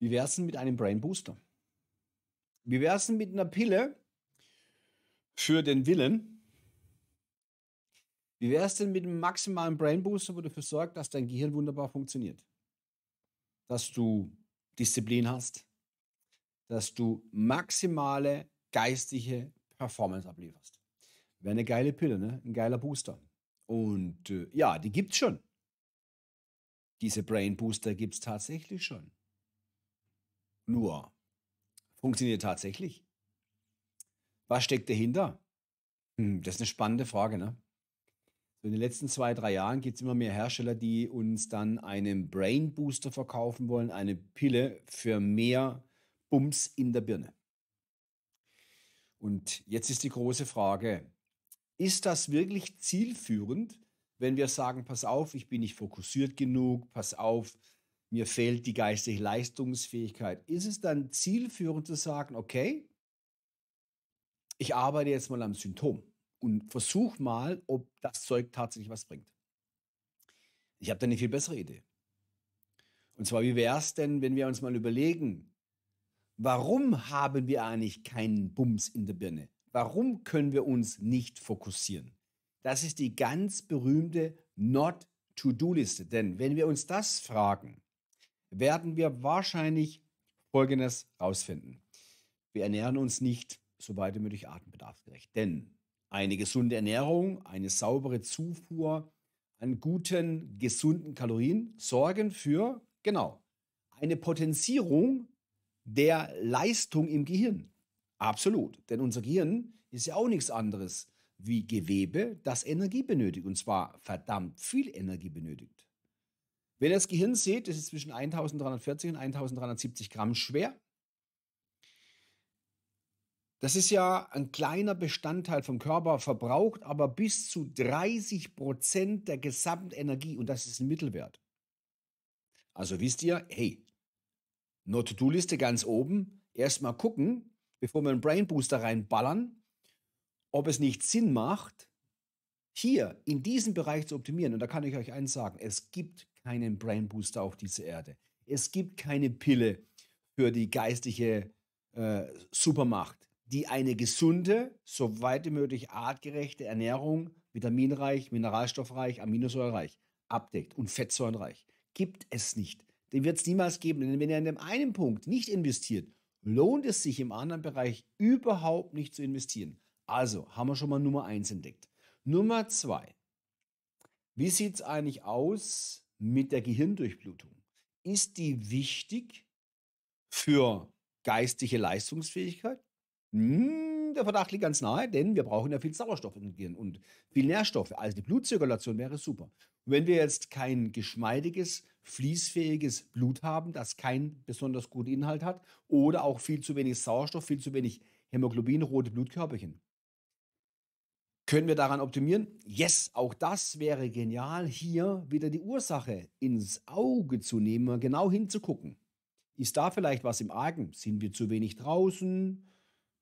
Wie wär's denn mit einem Brain Booster? Wie wär's denn mit einer Pille für den Willen? Wie wär's denn mit einem maximalen Brain Booster, wo dafür sorgt, dass dein Gehirn wunderbar funktioniert? Dass du Disziplin hast, dass du maximale geistige Performance ablieferst. Wäre eine geile Pille, ne? Ein geiler Booster. Und äh, ja, die gibt's schon. Diese Brain Booster gibt's tatsächlich schon nur. Funktioniert tatsächlich? Was steckt dahinter? Hm, das ist eine spannende Frage. Ne? In den letzten zwei, drei Jahren gibt es immer mehr Hersteller, die uns dann einen Brain Booster verkaufen wollen, eine Pille für mehr Bums in der Birne. Und jetzt ist die große Frage, ist das wirklich zielführend, wenn wir sagen, pass auf, ich bin nicht fokussiert genug, pass auf, mir fehlt die geistige Leistungsfähigkeit. Ist es dann zielführend zu sagen, okay, ich arbeite jetzt mal am Symptom und versuche mal, ob das Zeug tatsächlich was bringt? Ich habe da eine viel bessere Idee. Und zwar, wie wäre es denn, wenn wir uns mal überlegen, warum haben wir eigentlich keinen Bums in der Birne? Warum können wir uns nicht fokussieren? Das ist die ganz berühmte Not-to-Do-Liste. Denn wenn wir uns das fragen, werden wir wahrscheinlich Folgendes herausfinden. Wir ernähren uns nicht, so weit wie möglich, atembedarfsgerecht. Denn eine gesunde Ernährung, eine saubere Zufuhr an guten, gesunden Kalorien sorgen für, genau, eine Potenzierung der Leistung im Gehirn. Absolut. Denn unser Gehirn ist ja auch nichts anderes wie Gewebe, das Energie benötigt. Und zwar verdammt viel Energie benötigt. Wenn ihr das Gehirn seht, das ist zwischen 1340 und 1370 Gramm schwer. Das ist ja ein kleiner Bestandteil vom Körper, verbraucht aber bis zu 30 Prozent der Gesamtenergie und das ist ein Mittelwert. Also wisst ihr, hey, no To-Do-Liste ganz oben, erstmal gucken, bevor wir einen Brain Booster reinballern, ob es nicht Sinn macht, hier in diesem Bereich zu optimieren. Und da kann ich euch eins sagen, es gibt keinen Brain Booster auf dieser Erde. Es gibt keine Pille für die geistige äh, Supermacht, die eine gesunde, soweit wie möglich artgerechte Ernährung, vitaminreich, mineralstoffreich, aminosäurereich, abdeckt und fettsäurenreich. Gibt es nicht. Den wird es niemals geben. Denn wenn er in dem einen Punkt nicht investiert, lohnt es sich im anderen Bereich überhaupt nicht zu investieren. Also haben wir schon mal Nummer eins entdeckt. Nummer zwei. Wie sieht es eigentlich aus mit der Gehirndurchblutung. Ist die wichtig für geistige Leistungsfähigkeit? Hm, der Verdacht liegt ganz nahe, denn wir brauchen ja viel Sauerstoff im Gehirn und viel Nährstoffe. Also die Blutzirkulation wäre super. wenn wir jetzt kein geschmeidiges, fließfähiges Blut haben, das keinen besonders guten Inhalt hat oder auch viel zu wenig Sauerstoff, viel zu wenig Hämoglobin, rote Blutkörperchen, können wir daran optimieren? Yes, auch das wäre genial, hier wieder die Ursache ins Auge zu nehmen, genau hinzugucken. Ist da vielleicht was im Argen? Sind wir zu wenig draußen?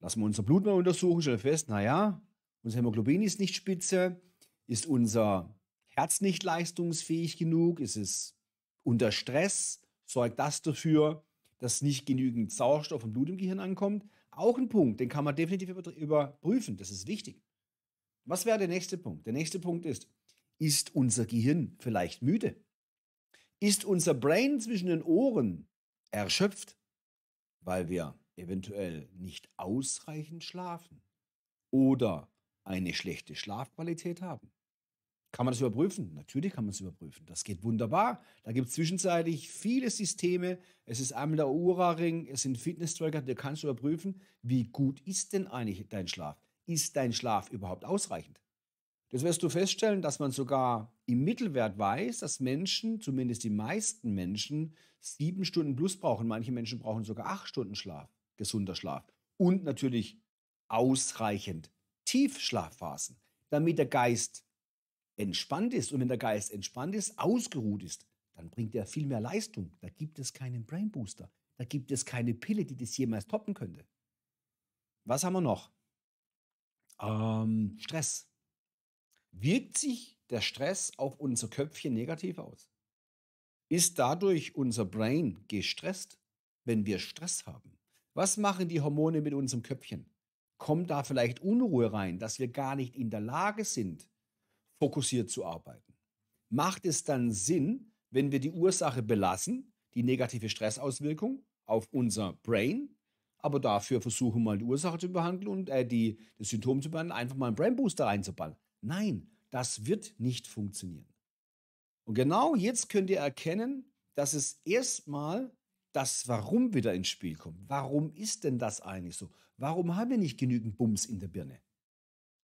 Lassen wir unser Blut mal untersuchen, stellen fest, naja, unser Hämoglobin ist nicht spitze, ist unser Herz nicht leistungsfähig genug, ist es unter Stress, sorgt das dafür, dass nicht genügend Sauerstoff und Blut im Gehirn ankommt. Auch ein Punkt, den kann man definitiv überprüfen, das ist wichtig. Was wäre der nächste Punkt? Der nächste Punkt ist, ist unser Gehirn vielleicht müde? Ist unser Brain zwischen den Ohren erschöpft, weil wir eventuell nicht ausreichend schlafen oder eine schlechte Schlafqualität haben? Kann man das überprüfen? Natürlich kann man es überprüfen. Das geht wunderbar. Da gibt es zwischenzeitlich viele Systeme. Es ist einmal der Ura-Ring, es sind Fitness-Tracker, da kannst du überprüfen, wie gut ist denn eigentlich dein Schlaf? ist dein Schlaf überhaupt ausreichend? Das wirst du feststellen, dass man sogar im Mittelwert weiß, dass Menschen, zumindest die meisten Menschen, sieben Stunden plus brauchen. Manche Menschen brauchen sogar acht Stunden Schlaf, gesunder Schlaf. Und natürlich ausreichend Tiefschlafphasen, damit der Geist entspannt ist. Und wenn der Geist entspannt ist, ausgeruht ist, dann bringt er viel mehr Leistung. Da gibt es keinen Brain Booster. Da gibt es keine Pille, die das jemals toppen könnte. Was haben wir noch? Ähm, Stress. Wirkt sich der Stress auf unser Köpfchen negativ aus? Ist dadurch unser Brain gestresst, wenn wir Stress haben? Was machen die Hormone mit unserem Köpfchen? Kommt da vielleicht Unruhe rein, dass wir gar nicht in der Lage sind, fokussiert zu arbeiten? Macht es dann Sinn, wenn wir die Ursache belassen, die negative Stressauswirkung auf unser Brain, aber dafür versuchen mal die Ursache zu behandeln und äh, die, das Symptom zu behandeln, einfach mal einen Brain Booster einzuballern. Nein, das wird nicht funktionieren. Und genau jetzt könnt ihr erkennen, dass es erstmal das Warum wieder ins Spiel kommt. Warum ist denn das eigentlich so? Warum haben wir nicht genügend Bums in der Birne?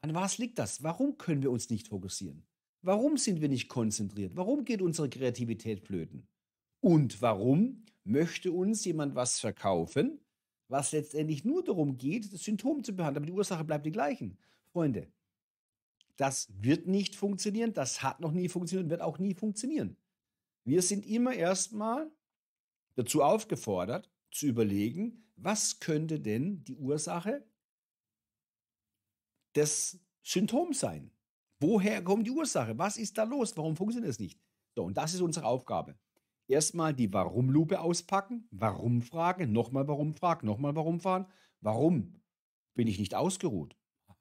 An was liegt das? Warum können wir uns nicht fokussieren? Warum sind wir nicht konzentriert? Warum geht unsere Kreativität flöten? Und warum möchte uns jemand was verkaufen, was letztendlich nur darum geht, das Symptom zu behandeln, aber die Ursache bleibt die gleichen. Freunde, das wird nicht funktionieren, das hat noch nie funktioniert und wird auch nie funktionieren. Wir sind immer erstmal dazu aufgefordert, zu überlegen, was könnte denn die Ursache des Symptoms sein? Woher kommt die Ursache? Was ist da los? Warum funktioniert es nicht? So, und das ist unsere Aufgabe erstmal die Warum-Lupe auspacken, warum fragen, nochmal warum fragen, nochmal warum fahren. Warum bin ich nicht ausgeruht?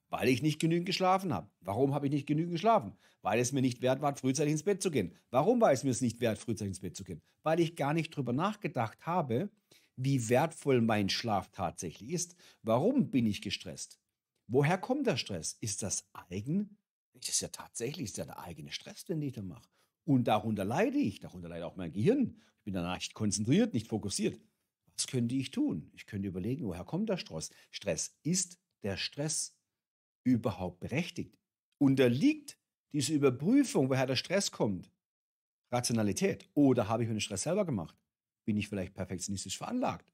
Weil ich nicht genügend geschlafen habe. Warum habe ich nicht genügend geschlafen? Weil es mir nicht wert war, frühzeitig ins Bett zu gehen. Warum war es mir nicht wert, frühzeitig ins Bett zu gehen? Weil ich gar nicht darüber nachgedacht habe, wie wertvoll mein Schlaf tatsächlich ist. Warum bin ich gestresst? Woher kommt der Stress? Ist das eigen? Das ist ja tatsächlich ist ja der eigene Stress, den ich da mache. Und darunter leide ich, darunter leidet auch mein Gehirn. Ich bin danach nicht konzentriert, nicht fokussiert. Was könnte ich tun? Ich könnte überlegen, woher kommt der Stress? Stress ist der Stress überhaupt berechtigt? Unterliegt diese Überprüfung, woher der Stress kommt, Rationalität? Oder habe ich mir den Stress selber gemacht? Bin ich vielleicht perfektionistisch veranlagt?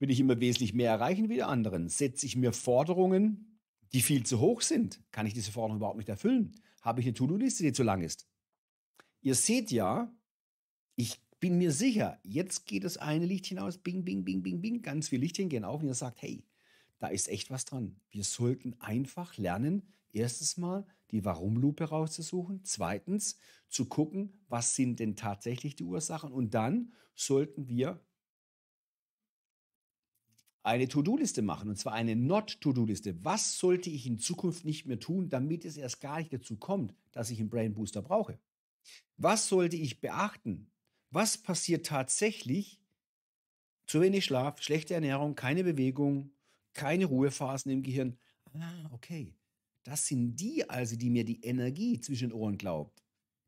Will ich immer wesentlich mehr erreichen wie die anderen? Setze ich mir Forderungen, die viel zu hoch sind? Kann ich diese Forderungen überhaupt nicht erfüllen? Habe ich eine To-Do-Liste, die zu lang ist? Ihr seht ja, ich bin mir sicher, jetzt geht das eine Lichtchen aus, bing, bing, bing, bing, bing, ganz viele Lichtchen gehen auf und ihr sagt, hey, da ist echt was dran. Wir sollten einfach lernen, erstens mal die Warum-Lupe rauszusuchen, zweitens zu gucken, was sind denn tatsächlich die Ursachen und dann sollten wir eine To-Do-Liste machen und zwar eine Not-To-Do-Liste. Was sollte ich in Zukunft nicht mehr tun, damit es erst gar nicht dazu kommt, dass ich einen Brain Booster brauche? Was sollte ich beachten? Was passiert tatsächlich? Zu wenig Schlaf, schlechte Ernährung, keine Bewegung, keine Ruhephasen im Gehirn. Ah, okay. Das sind die also, die mir die Energie zwischen den Ohren glaubt,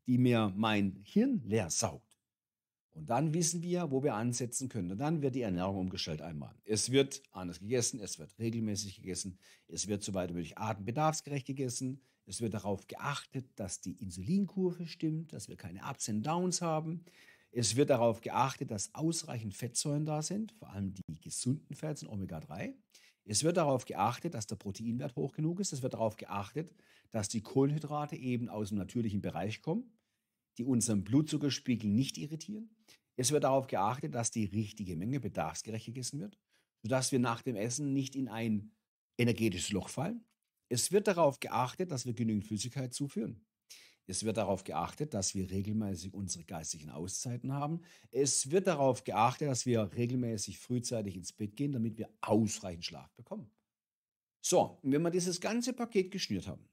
die mir mein Hirn leer saugt. Und dann wissen wir, wo wir ansetzen können. Und dann wird die Ernährung umgestellt einmal. Es wird anders gegessen, es wird regelmäßig gegessen, es wird soweit wie möglich atembedarfsgerecht gegessen, es wird darauf geachtet, dass die Insulinkurve stimmt, dass wir keine Ups und Downs haben. Es wird darauf geachtet, dass ausreichend Fettsäuren da sind, vor allem die gesunden Fettsäuren, Omega-3. Es wird darauf geachtet, dass der Proteinwert hoch genug ist. Es wird darauf geachtet, dass die Kohlenhydrate eben aus dem natürlichen Bereich kommen die unseren Blutzuckerspiegel nicht irritieren. Es wird darauf geachtet, dass die richtige Menge bedarfsgerecht gegessen wird, sodass wir nach dem Essen nicht in ein energetisches Loch fallen. Es wird darauf geachtet, dass wir genügend Flüssigkeit zuführen. Es wird darauf geachtet, dass wir regelmäßig unsere geistigen Auszeiten haben. Es wird darauf geachtet, dass wir regelmäßig frühzeitig ins Bett gehen, damit wir ausreichend Schlaf bekommen. So, und wenn wir dieses ganze Paket geschnürt haben,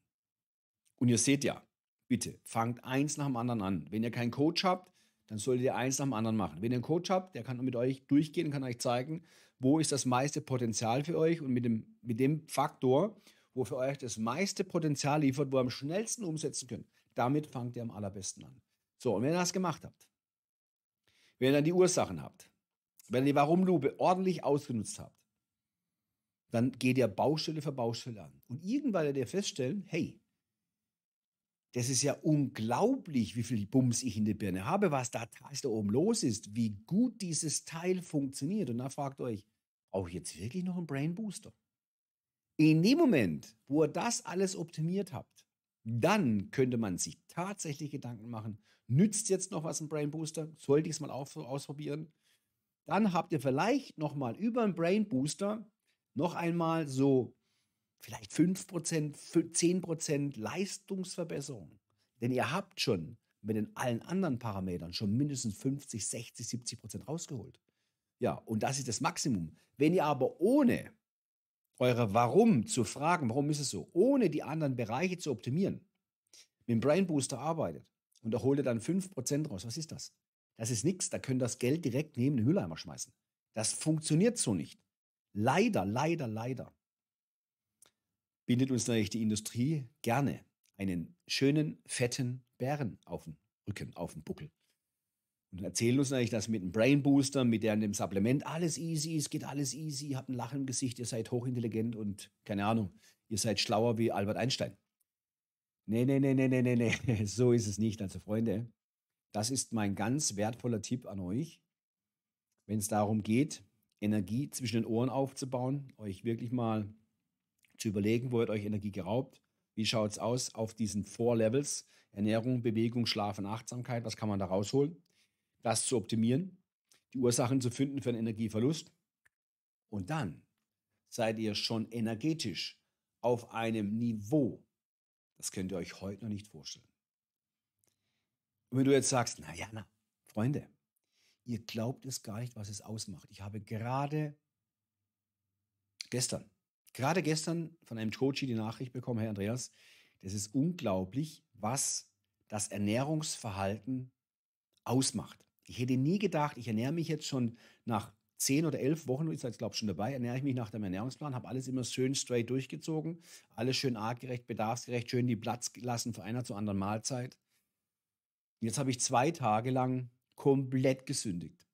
und ihr seht ja, bitte fangt eins nach dem anderen an. Wenn ihr keinen Coach habt, dann solltet ihr eins nach dem anderen machen. Wenn ihr einen Coach habt, der kann mit euch durchgehen, kann euch zeigen, wo ist das meiste Potenzial für euch und mit dem, mit dem Faktor, wo für euch das meiste Potenzial liefert, wo ihr am schnellsten umsetzen könnt, damit fangt ihr am allerbesten an. So, und wenn ihr das gemacht habt, wenn ihr dann die Ursachen habt, wenn ihr die Warum-Lupe ordentlich ausgenutzt habt, dann geht ihr Baustelle für Baustelle an. Und irgendwann werdet ihr feststellen, hey, das ist ja unglaublich, wie viel Bums ich in der Birne habe, was da, da oben los ist, wie gut dieses Teil funktioniert. Und dann fragt euch, brauche ich jetzt wirklich noch einen Brain Booster? In dem Moment, wo ihr das alles optimiert habt, dann könnte man sich tatsächlich Gedanken machen, nützt jetzt noch was ein Brain Booster? Sollte ich es mal ausprobieren? Dann habt ihr vielleicht nochmal über einen Brain Booster noch einmal so vielleicht 5%, 10% Leistungsverbesserung. Denn ihr habt schon mit den allen anderen Parametern schon mindestens 50, 60, 70 Prozent rausgeholt. Ja, und das ist das Maximum. Wenn ihr aber ohne eure Warum zu fragen, warum ist es so, ohne die anderen Bereiche zu optimieren, mit dem Brain Booster arbeitet und da holt ihr dann 5% raus, was ist das? Das ist nichts, da könnt ihr das Geld direkt neben den Hülleimer schmeißen. Das funktioniert so nicht. Leider, leider, leider bindet uns natürlich die Industrie gerne einen schönen, fetten Bären auf den Rücken, auf den Buckel. Und erzählen uns natürlich, dass mit dem Brain Booster, mit der, dem Supplement alles easy es geht alles easy, ihr habt ein Lachen im Gesicht, ihr seid hochintelligent und keine Ahnung, ihr seid schlauer wie Albert Einstein. Nee, nee, nee, nee, nee, nee, nee, so ist es nicht. Also Freunde, das ist mein ganz wertvoller Tipp an euch, wenn es darum geht, Energie zwischen den Ohren aufzubauen, euch wirklich mal zu überlegen, wo wird euch Energie geraubt, wie schaut es aus auf diesen Four Levels, Ernährung, Bewegung, Schlaf und Achtsamkeit, was kann man da rausholen, das zu optimieren, die Ursachen zu finden für einen Energieverlust und dann seid ihr schon energetisch auf einem Niveau, das könnt ihr euch heute noch nicht vorstellen. Und wenn du jetzt sagst, naja, na, Freunde, ihr glaubt es gar nicht, was es ausmacht. Ich habe gerade gestern Gerade gestern von einem Coachy die Nachricht bekommen, Herr Andreas, das ist unglaublich, was das Ernährungsverhalten ausmacht. Ich hätte nie gedacht, ich ernähre mich jetzt schon nach zehn oder elf Wochen, ich glaube ich schon dabei, ernähre ich mich nach dem Ernährungsplan, habe alles immer schön straight durchgezogen, alles schön artgerecht, bedarfsgerecht, schön die Platz gelassen von einer zur anderen Mahlzeit. Jetzt habe ich zwei Tage lang komplett gesündigt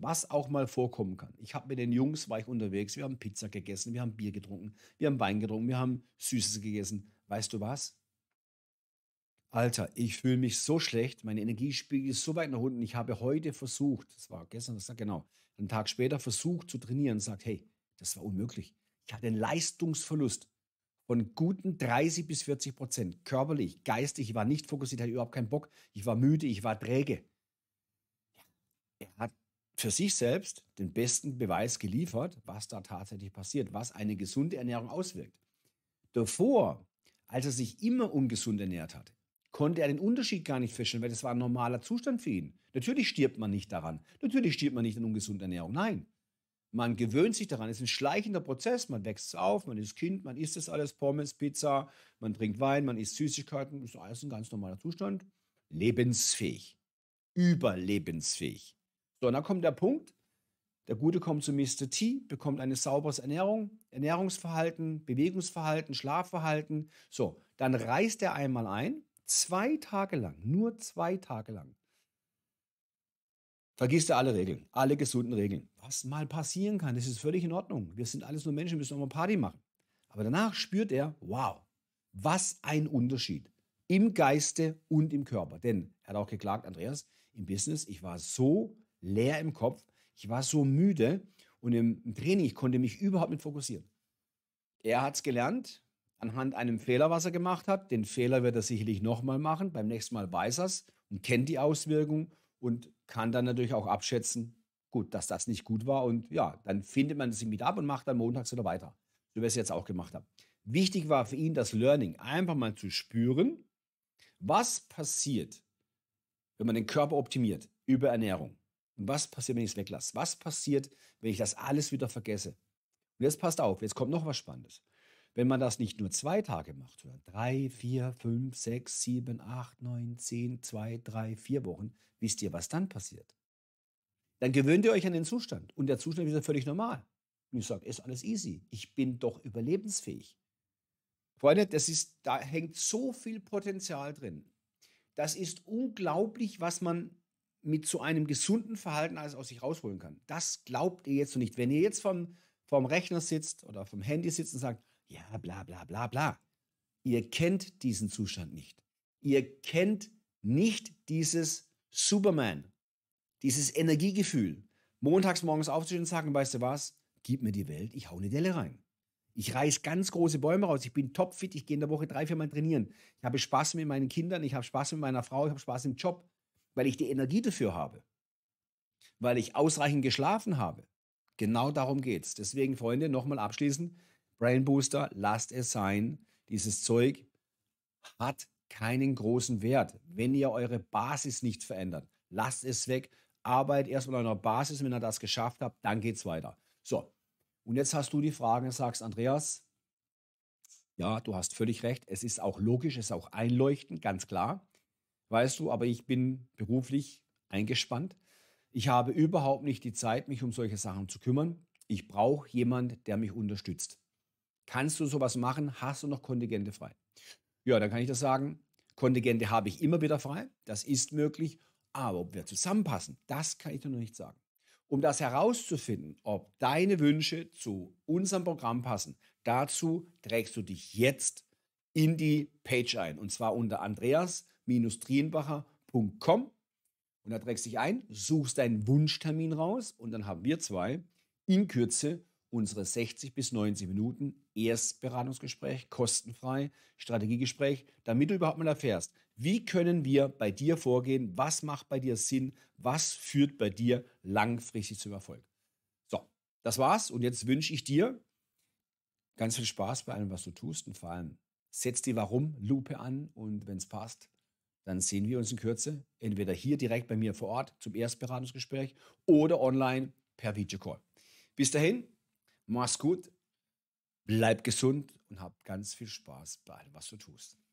was auch mal vorkommen kann. Ich habe mit den Jungs, war ich unterwegs, wir haben Pizza gegessen, wir haben Bier getrunken, wir haben Wein getrunken, wir haben Süßes gegessen. Weißt du was? Alter, ich fühle mich so schlecht, meine Energiespiegel ist so weit nach unten. Ich habe heute versucht, das war gestern, das war genau, einen Tag später versucht zu trainieren sagt, hey, das war unmöglich. Ich hatte einen Leistungsverlust von guten 30 bis 40 Prozent. Körperlich, geistig, ich war nicht fokussiert, hatte überhaupt keinen Bock. Ich war müde, ich war träge. Ja, er hat für sich selbst den besten Beweis geliefert, was da tatsächlich passiert, was eine gesunde Ernährung auswirkt. Davor, als er sich immer ungesund ernährt hat, konnte er den Unterschied gar nicht feststellen, weil das war ein normaler Zustand für ihn. Natürlich stirbt man nicht daran. Natürlich stirbt man nicht an ungesunder Ernährung. Nein. Man gewöhnt sich daran. Es ist ein schleichender Prozess. Man wächst auf, man ist Kind, man isst das alles, Pommes, Pizza, man trinkt Wein, man isst Süßigkeiten. Das ist alles ein ganz normaler Zustand. Lebensfähig. Überlebensfähig. So, und dann kommt der Punkt, der Gute kommt zu Mr. T, bekommt eine sauberes Ernährung, Ernährungsverhalten, Bewegungsverhalten, Schlafverhalten. So, dann reißt er einmal ein, zwei Tage lang, nur zwei Tage lang. Vergisst er alle Regeln, alle gesunden Regeln. Was mal passieren kann, das ist völlig in Ordnung. Wir sind alles nur Menschen, müssen auch mal Party machen. Aber danach spürt er, wow, was ein Unterschied. Im Geiste und im Körper. Denn er hat auch geklagt, Andreas, im Business, ich war so leer im Kopf. Ich war so müde und im Training, ich konnte mich überhaupt nicht fokussieren. Er hat es gelernt, anhand einem Fehler, was er gemacht hat. Den Fehler wird er sicherlich nochmal machen. Beim nächsten Mal weiß er es und kennt die Auswirkung und kann dann natürlich auch abschätzen, gut, dass das nicht gut war. Und ja, dann findet man sich mit ab und macht dann montags wieder weiter. So wie ich es jetzt auch gemacht habe. Wichtig war für ihn das Learning, einfach mal zu spüren, was passiert, wenn man den Körper optimiert über Ernährung. Und was passiert, wenn ich es weglasse? Was passiert, wenn ich das alles wieder vergesse? Und jetzt passt auf, jetzt kommt noch was Spannendes. Wenn man das nicht nur zwei Tage macht, sondern drei, vier, fünf, sechs, sieben, acht, neun, zehn, zwei, drei, vier Wochen, wisst ihr, was dann passiert? Dann gewöhnt ihr euch an den Zustand. Und der Zustand ist ja völlig normal. Und ich sage, ist alles easy. Ich bin doch überlebensfähig. Freunde, das ist, da hängt so viel Potenzial drin. Das ist unglaublich, was man mit so einem gesunden Verhalten alles aus sich rausholen kann. Das glaubt ihr jetzt noch nicht. Wenn ihr jetzt vom, vom Rechner sitzt oder vom Handy sitzt und sagt, ja, bla, bla, bla, bla. Ihr kennt diesen Zustand nicht. Ihr kennt nicht dieses Superman, dieses Energiegefühl. Montags morgens aufzustehen und sagen, weißt du was, gib mir die Welt, ich hau eine Delle rein. Ich reiß ganz große Bäume raus. Ich bin topfit. Ich gehe in der Woche drei, vier Mal trainieren. Ich habe Spaß mit meinen Kindern. Ich habe Spaß mit meiner Frau. Ich habe Spaß im Job weil ich die Energie dafür habe, weil ich ausreichend geschlafen habe. Genau darum geht es. Deswegen, Freunde, nochmal abschließend, Brain Booster, lasst es sein. Dieses Zeug hat keinen großen Wert, wenn ihr eure Basis nicht verändert. Lasst es weg. Arbeit erstmal an eurer Basis. Wenn ihr das geschafft habt, dann geht es weiter. So. Und jetzt hast du die Frage und sagst, Andreas, ja, du hast völlig recht. Es ist auch logisch, es ist auch einleuchtend, ganz klar weißt du, aber ich bin beruflich eingespannt. Ich habe überhaupt nicht die Zeit, mich um solche Sachen zu kümmern. Ich brauche jemand, der mich unterstützt. Kannst du sowas machen? Hast du noch Kontingente frei? Ja, dann kann ich das sagen. Kontingente habe ich immer wieder frei. Das ist möglich. Aber ob wir zusammenpassen, das kann ich dir noch nicht sagen. Um das herauszufinden, ob deine Wünsche zu unserem Programm passen, dazu trägst du dich jetzt in die Page ein. Und zwar unter Andreas www.christian-trienbacher.com und da trägst du dich ein, suchst deinen Wunschtermin raus und dann haben wir zwei in Kürze unsere 60 bis 90 Minuten Erstberatungsgespräch, kostenfrei, Strategiegespräch, damit du überhaupt mal erfährst, wie können wir bei dir vorgehen, was macht bei dir Sinn, was führt bei dir langfristig zum Erfolg. So, das war's und jetzt wünsche ich dir ganz viel Spaß bei allem, was du tust und vor allem setz die Warum-Lupe an und wenn es passt, dann sehen wir uns in Kürze entweder hier direkt bei mir vor Ort zum Erstberatungsgespräch oder online per Videocall. Bis dahin, mach's gut, bleib gesund und hab ganz viel Spaß bei allem, was du tust.